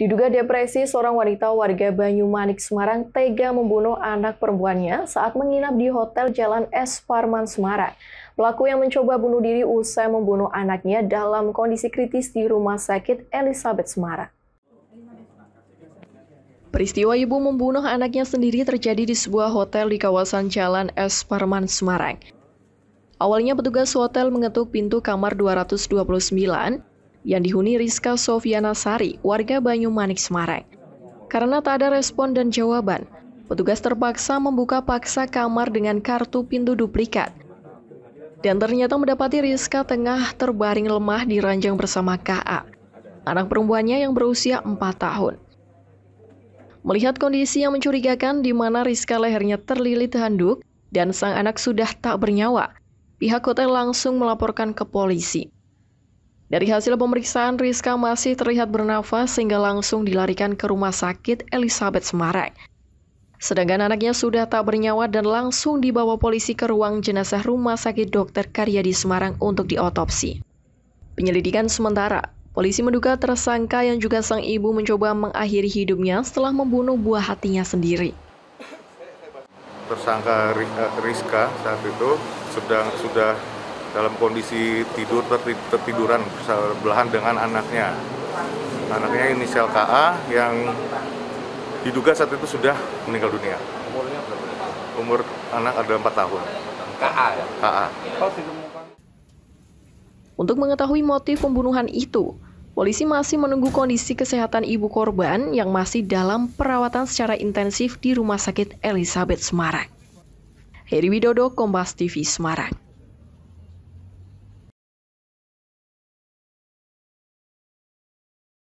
Diduga depresi, seorang wanita warga Banyumanik, Semarang tega membunuh anak perempuannya saat menginap di Hotel Jalan Es Parman, Semarang. Pelaku yang mencoba bunuh diri usai membunuh anaknya dalam kondisi kritis di Rumah Sakit Elizabeth, Semarang. Peristiwa ibu membunuh anaknya sendiri terjadi di sebuah hotel di kawasan Jalan Es Parman, Semarang. Awalnya petugas hotel mengetuk pintu kamar 229 yang dihuni Rizka Sofiana Sari, warga Banyumanik, Semarang. Karena tak ada respon dan jawaban, petugas terpaksa membuka paksa kamar dengan kartu pintu duplikat. Dan ternyata mendapati Rizka tengah terbaring lemah di ranjang bersama KA, anak perempuannya yang berusia 4 tahun. Melihat kondisi yang mencurigakan di mana Rizka lehernya terlilit handuk dan sang anak sudah tak bernyawa, pihak hotel langsung melaporkan ke polisi. Dari hasil pemeriksaan, Rizka masih terlihat bernafas sehingga langsung dilarikan ke rumah sakit Elizabeth Semarang. Sedangkan anaknya sudah tak bernyawa dan langsung dibawa polisi ke ruang jenazah rumah sakit Dr. di Semarang untuk diotopsi. Penyelidikan sementara, polisi menduga tersangka yang juga sang ibu mencoba mengakhiri hidupnya setelah membunuh buah hatinya sendiri. Tersangka eh, Rizka saat itu sedang sudah dalam kondisi tidur tertiduran bersebelahan dengan anaknya. Anaknya inisial KA yang diduga saat itu sudah meninggal dunia. Umurnya berapa? Umur anak ada 4 tahun. KA ya? KA. Untuk mengetahui motif pembunuhan itu, polisi masih menunggu kondisi kesehatan ibu korban yang masih dalam perawatan secara intensif di Rumah Sakit Elizabeth Semarang. Heri Widodo, Kompas TV Semarang.